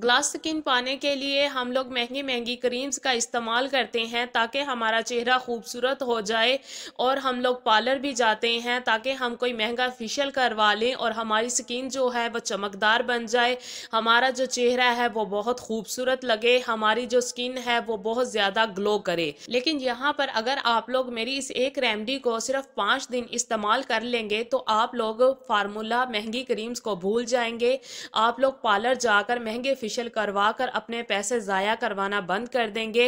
glass skin पाने के लिए हम लोग महंगी महंगी क्रीम्स का इस्तेमाल करते हैं ताकि हमारा चेहरा खूबसूरत हो जाए और हम लोग पार्लर भी जाते हैं ताकि हम कोई महंगा फेशियल करवा लें और हमारी स्किन जो है वो चमकदार बन जाए हमारा जो चेहरा है वो बहुत खूबसूरत लगे हमारी जो स्किन है वो बहुत ज़्यादा ग्लो करे लेकिन यहाँ पर अगर आप लोग मेरी इस एक रेमडी को सिर्फ पाँच दिन इस्तेमाल कर लेंगे तो आप लोग फार्मूला महंगी क्रीम्स को भूल जाएंगे आप लोग पार्लर जाकर महंगे ऑफिशियल करवा कर अपने पैसे ज़ाया करवाना बंद कर देंगे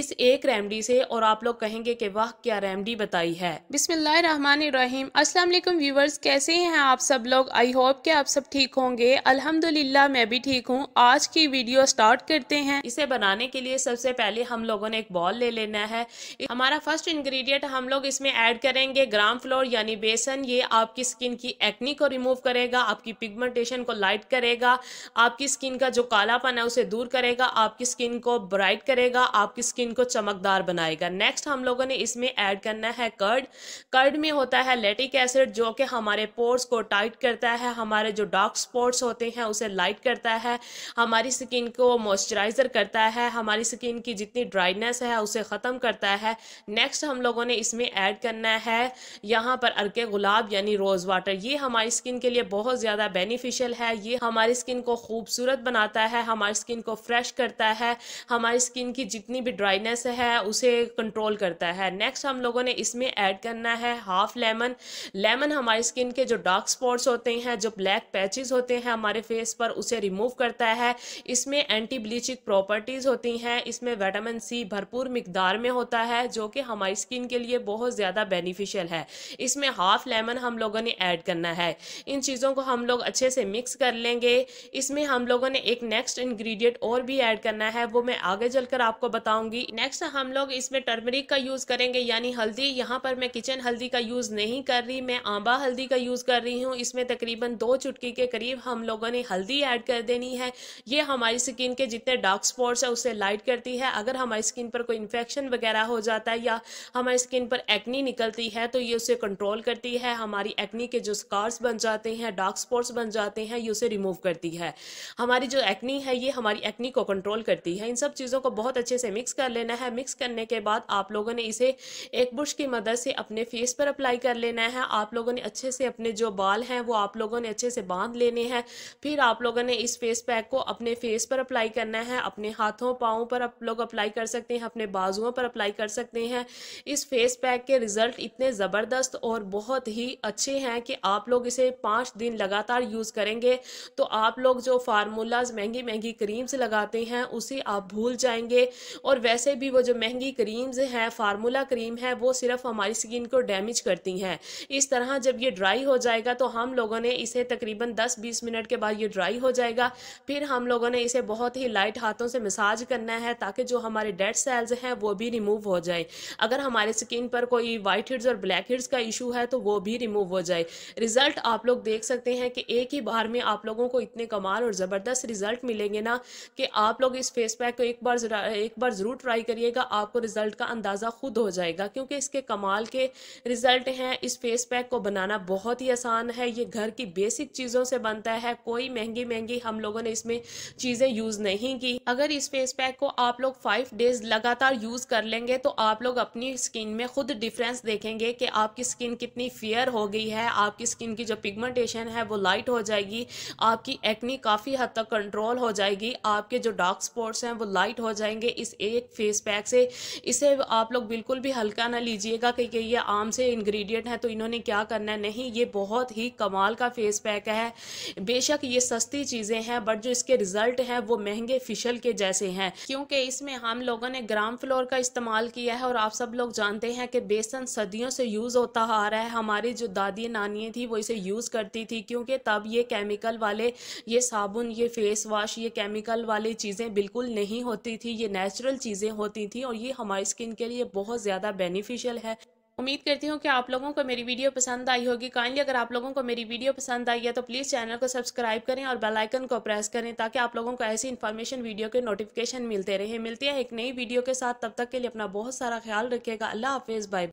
इस एक रेमडी से और आप लोग कहेंगे कि वह क्या रेमडी बताई है बिसमीम असलम व्यूवर्स कैसे हैं आप सब लोग आई होप कि आप सब ठीक होंगे अल्हम्दुलिल्लाह मैं भी ठीक हूँ आज की वीडियो स्टार्ट करते हैं इसे बनाने के लिए सबसे पहले हम लोगों ने एक बॉल ले लेना है हमारा फर्स्ट इंग्रेडिएंट हम लोग इसमें ऐड करेंगे ग्राम फ्लोर यानी बेसन ये आपकी स्किन की एक्नी को रिमूव करेगा आपकी पिगमेंटेशन को लाइट करेगा आपकी स्किन का जो कालापन है उसे दूर करेगा आपकी स्किन को ब्राइट करेगा आपकी स्किन को चमकदार बनाएगा नेक्स्ट हम लोगों ने इसमें ऐड करना है कर्ड कर्ड में होता है लेटिक एसिड जो कि हमारे पोर्स को टाइट करता है हमारे जो डार्क स्पॉट्स होते हैं उसे लाइट करता है हमारी स्किन को मॉइस्चराइज़र करता है हमारी स्किन की जितनी ड्राइनेस है उसे ख़त्म करता है नेक्स्ट हम लोगों ने इसमें ऐड करना है यहाँ पर अर्के गुलाब यानी रोज़ वाटर ये हमारी स्किन के लिए बहुत ज़्यादा बेनिफिशियल है ये हमारी स्किन को खूबसूरत बनाता है हमारी स्किन को फ्रेश करता है हमारी स्किन की जितनी भी ड्राइनेस है उसे कंट्रोल करता है नेक्स्ट हम लोगों ने इसमें ऐड करना है हाफ लेमन लेमन हमारी स्किन के जो डार्क स्पॉट्स होते हैं जो ब्लैक पैचेस होते हैं हमारे फेस पर उसे रिमूव करता है इसमें एंटी ब्लीचिंग प्रॉपर्टीज़ होती हैं इसमें विटामिन सी भरपूर मकदार में होता है जो कि हमारी स्किन के लिए बहुत ज़्यादा बेनिफिशियल है इसमें हाफ लेमन हम लोगों ने ऐड करना है इन चीज़ों को हम लोग अच्छे से मिक्स कर लेंगे इसमें हम लोगों ने एक नेक्स्ट इंग्रेडिएंट और भी ऐड करना है वो मैं आगे चलकर आपको बताऊंगी नेक्स्ट हम लोग इसमें टर्मरिक का यूज़ करेंगे यानी हल्दी यहाँ पर मैं किचन हल्दी का यूज़ नहीं कर रही मैं आंबा हल्दी का यूज़ कर रही हूँ इसमें तकरीबन दो चुटकी के करीब हम लोगों ने हल्दी ऐड कर देनी है ये हमारी स्किन के जितने डार्क स्पॉट्स है उसे लाइट करती है अगर हमारी स्किन पर कोई इन्फेक्शन वगैरह हो जाता है या हमारी स्किन पर एक्नी निकलती है तो ये उसे कंट्रोल करती है हमारी एक्नी के जो स्कार्स बन जाते हैं डार्क स्पॉट्स बन जाते हैं ये उसे रिमूव करती है हमारी जो एक्नी एक्नी है ये हमारी एक्नी को कंट्रोल करती है इन सब चीज़ों को बहुत अच्छे से मिक्स कर लेना है मिक्स करने के बाद आप लोगों ने इसे एक ब्रश की मदद से अपने फेस पर अप्लाई कर लेना है आप लोगों ने अच्छे से अपने जो बाल हैं वो आप लोगों ने अच्छे से बांध लेने हैं फिर आप लोगों ने इस फेस पैक को अपने फेस पर अप्लाई करना है अपने हाथों पाँव पर आप लोग अप्लाई कर सकते हैं अपने बाजुओं पर अप्लाई कर सकते हैं इस फेस पैक के रिजल्ट इतने ज़बरदस्त और बहुत ही अच्छे हैं कि आप लोग इसे पाँच दिन लगातार यूज़ करेंगे तो आप लोग जो फार्मूलाज महंगी महंगी महंगी क्रीम्स लगाते हैं उसे आप भूल जाएंगे और वैसे भी वो जो महंगी क्रीम्स हैं फार्मूला क्रीम है वो सिर्फ हमारी स्किन को डैमेज करती हैं इस तरह जब ये ड्राई हो जाएगा तो हम लोगों ने इसे तकरीबन 10-20 मिनट के बाद ये ड्राई हो जाएगा फिर हम लोगों ने इसे बहुत ही लाइट हाथों से मसाज करना है ताकि जो हमारे डेड सेल्स हैं वो भी रिमूव हो जाए अगर हमारे स्किन पर कोई वाइट हिड्स और ब्लैक हिड्स का इशू है तो वो भी रिमूव हो जाए रिजल्ट आप लोग देख सकते हैं कि एक ही बार में आप लोगों को इतने कमाल और ज़बरदस्त रिजल्ट मिलेंगे ना कि आप लोग इस फेस पैक को तो एक बार एक बार ज़रूर ट्राई करिएगा आपको रिज़ल्ट का अंदाज़ा खुद हो जाएगा क्योंकि इसके कमाल के रिज़ल्ट हैं इस फेस पैक को बनाना बहुत ही आसान है ये घर की बेसिक चीज़ों से बनता है कोई महंगी महंगी हम लोगों ने इसमें चीज़ें यूज़ नहीं की अगर इस फेस पैक को आप लोग फाइव डेज लगातार यूज़ कर लेंगे तो आप लोग अपनी स्किन में खुद डिफरेंस देखेंगे कि आपकी स्किन कितनी फेयर हो गई है आपकी स्किन की जो पिगमेंटेशन है वो लाइट हो जाएगी आपकी एक्नी काफ़ी हद तक कंट्रोल कंट्रोल हो जाएगी आपके जो डार्क स्पॉट्स हैं वो लाइट हो जाएंगे इस एक फेस पैक से इसे आप लोग बिल्कुल भी हल्का ना लीजिएगा कि ये आम से इंग्रेडिएंट है तो इन्होंने क्या करना है नहीं ये बहुत ही कमाल का फेस पैक है बेशक ये सस्ती चीज़ें हैं बट जो इसके रिजल्ट हैं वो महंगे फिशल के जैसे हैं क्योंकि इसमें हम लोगों ने ग्राम फ्लोर का इस्तेमाल किया है और आप सब लोग जानते हैं कि बेसन सदियों से यूज़ होता आ रहा है हमारी जो दादी नानियाँ थी वो इसे यूज़ करती थी क्योंकि तब ये केमिकल वाले ये साबुन ये फेस वाश वॉश ये केमिकल वाली चीज़ें बिल्कुल नहीं होती थी ये नेचुरल चीज़ें होती थी और ये हमारी स्किन के लिए बहुत ज़्यादा बेनिफिशियल है उम्मीद करती हूँ कि आप लोगों को मेरी वीडियो पसंद आई होगी काइंडली अगर आप लोगों को मेरी वीडियो पसंद आई है तो प्लीज़ चैनल को सब्सक्राइब करें और बेल आइकन को प्रेस करें ताकि आप लोगों को ऐसी इन्फॉर्मेशन वीडियो के नोटिफिकेशन मिलते रहे मिलती है एक नई वीडियो के साथ तब तक के लिए अपना बहुत सारा ख्याल रखिएगा अल्लाह हाफिज़ बाय